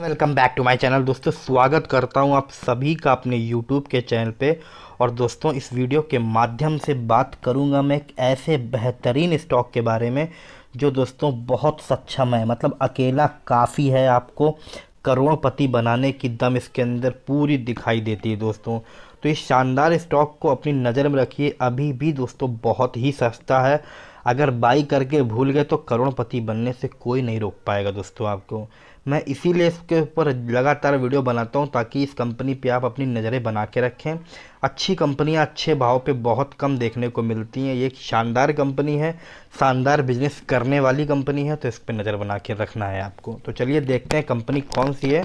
welcome back to my channel दोस्तों स्वागत करता हूं आप सभी का अपने यूट्यूब के चैनल पे और दोस्तों इस वीडियो के माध्यम से बात करूंगा मैं एक ऐसे बेहतरीन स्टॉक के बारे में जो दोस्तों बहुत सक्षम है मतलब अकेला काफ़ी है आपको करोड़पति बनाने की दम इसके अंदर पूरी दिखाई देती है दोस्तों तो इस शानदार स्टॉक को अपनी नज़र में रखिए अभी भी दोस्तों बहुत ही सस्ता है अगर बाई करके भूल गए तो करोड़पति बनने से कोई नहीं रोक पाएगा दोस्तों आपको मैं इसीलिए इसके ऊपर लगातार वीडियो बनाता हूँ ताकि इस कंपनी पे आप अपनी नज़रें बना के रखें अच्छी कंपनियाँ अच्छे भाव पे बहुत कम देखने को मिलती हैं ये एक शानदार कंपनी है शानदार बिजनेस करने वाली कंपनी है तो इस पर नज़र बना के रखना है आपको तो चलिए देखते हैं कंपनी कौन सी है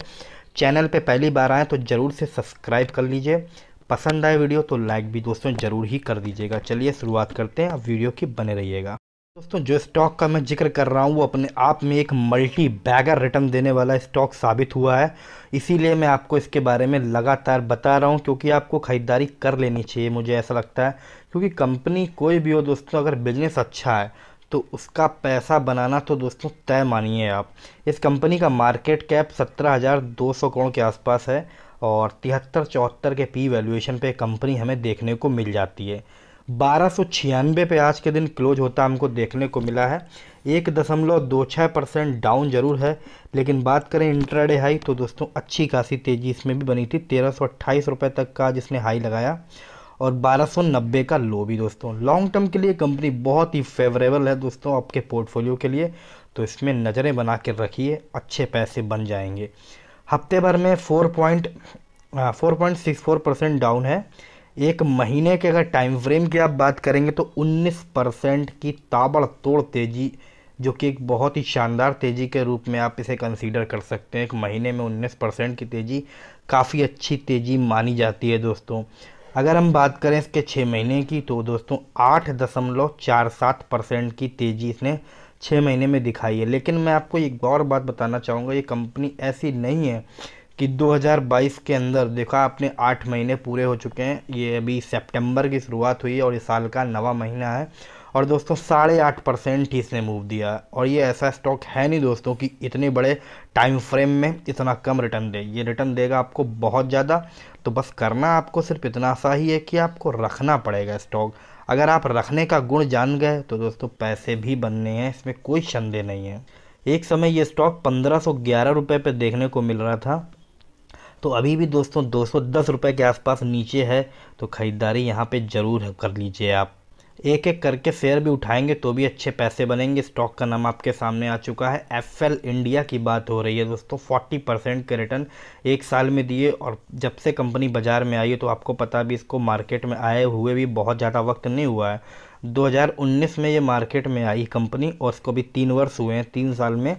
चैनल पर पहली बार आएँ तो ज़रूर से सब्सक्राइब कर लीजिए पसंद आए वीडियो तो लाइक भी दोस्तों ज़रूर ही कर दीजिएगा चलिए शुरुआत करते हैं आप वीडियो की बने रहिएगा दोस्तों जो स्टॉक का मैं जिक्र कर रहा हूँ वो अपने आप में एक मल्टी बैगर रिटर्न देने वाला स्टॉक साबित हुआ है इसीलिए मैं आपको इसके बारे में लगातार बता रहा हूँ क्योंकि आपको ख़रीदारी कर लेनी चाहिए मुझे ऐसा लगता है क्योंकि कंपनी कोई भी हो दोस्तों अगर बिजनेस अच्छा है तो उसका पैसा बनाना तो दोस्तों तय मानिए आप इस कंपनी का मार्केट कैप सत्रह हज़ार दो सौ करोड़ के आसपास है और तिहत्तर चौहत्तर के पी वैल्यूएशन पर कंपनी हमें देखने को मिल जाती है बारह सौ छियानवे पे आज के दिन क्लोज होता हमको देखने को मिला है एक दशमलव दो छः परसेंट डाउन जरूर है लेकिन बात करें इंट्राडे हाई तो दोस्तों अच्छी खासी तेज़ी इसमें भी बनी थी तेरह सौ अट्ठाईस रुपये तक का जिसने हाई लगाया और 1290 का लो भी दोस्तों लॉन्ग टर्म के लिए कंपनी बहुत ही फेवरेबल है दोस्तों आपके पोर्टफोलियो के लिए तो इसमें नज़रें बना के रखिए अच्छे पैसे बन जाएंगे हफ्ते भर में four point four point six four percent down है एक महीने के अगर टाइम फ्रेम की आप बात करेंगे तो 19 परसेंट की ताबड़तोड़ तेज़ी जो कि एक बहुत ही शानदार तेज़ी के रूप में आप इसे कंसीडर कर सकते हैं एक महीने में 19 परसेंट की तेज़ी काफ़ी अच्छी तेज़ी मानी जाती है दोस्तों अगर हम बात करें इसके छः महीने की तो दोस्तों आठ दशमलव चार सात परसेंट की तेज़ी इसने छः महीने में दिखाई है लेकिन मैं आपको एक और बात बताना चाहूँगा ये कंपनी ऐसी नहीं है कि 2022 के अंदर देखा आपने आठ महीने पूरे हो चुके हैं ये अभी सितंबर की शुरुआत हुई और इस साल का नवा महीना है और दोस्तों साढ़े आठ परसेंट ही इसने मूव दिया और ये ऐसा स्टॉक है नहीं दोस्तों कि इतने बड़े टाइम फ्रेम में इतना कम रिटर्न दे ये रिटर्न देगा आपको बहुत ज़्यादा तो बस करना आपको सिर्फ इतना सा ही है कि आपको रखना पड़ेगा स्टॉक अगर आप रखने का गुण जान गए तो दोस्तों पैसे भी बनने हैं इसमें कोई संदेह नहीं है एक समय ये स्टॉक पंद्रह सौ ग्यारह रुपये पर देखने को मिल रहा था तो अभी भी दोस्तों दो सौ दस रुपये के आसपास नीचे है तो ख़रीदारी यहाँ पर ज़रूर कर लीजिए आप एक एक करके शेयर भी उठाएंगे तो भी अच्छे पैसे बनेंगे स्टॉक का नाम आपके सामने आ चुका है एफ इंडिया की बात हो रही है दोस्तों 40 परसेंट के रिटर्न एक साल में दिए और जब से कंपनी बाज़ार में आई है तो आपको पता भी इसको मार्केट में आए हुए भी बहुत ज़्यादा वक्त नहीं हुआ है 2019 में ये मार्केट में आई कंपनी और उसको भी तीन वर्ष हुए हैं तीन साल में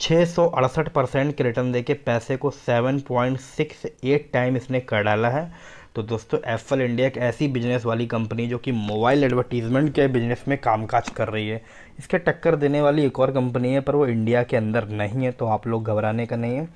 छः सौ अड़सठ परसेंट के रिटर्न देके पैसे को seven point six eight time इसने कर डाला है तो दोस्तों एफल इंडिया एक ऐसी बिजनेस वाली कंपनी जो कि मोबाइल एडवर्टीज़मेंट के बिजनेस में कामकाज कर रही है इसके टक्कर देने वाली एक और कंपनी है पर वो इंडिया के अंदर नहीं है तो आप लोग घबराने का नहीं है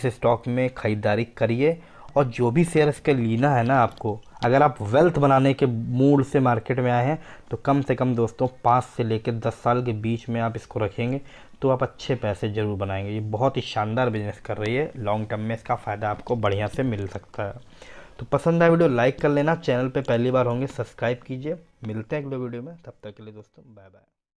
इस स्टॉक में ख़रीदारी करिए और जो भी शेयर इसके लेना है ना आपको अगर आप वेल्थ बनाने के मूड से मार्केट में आए हैं तो कम से कम दोस्तों पाँच से लेकर दस साल के बीच में आप इसको रखेंगे तो आप अच्छे पैसे ज़रूर बनाएंगे ये बहुत ही शानदार बिजनेस कर रही है लॉन्ग टर्म में इसका फ़ायदा आपको बढ़िया से मिल सकता है तो पसंद आया वीडियो लाइक कर लेना चैनल पर पहली बार होंगे सब्सक्राइब कीजिए मिलते हैं अगले वीडियो में तब तक के लिए दोस्तों बाय बाय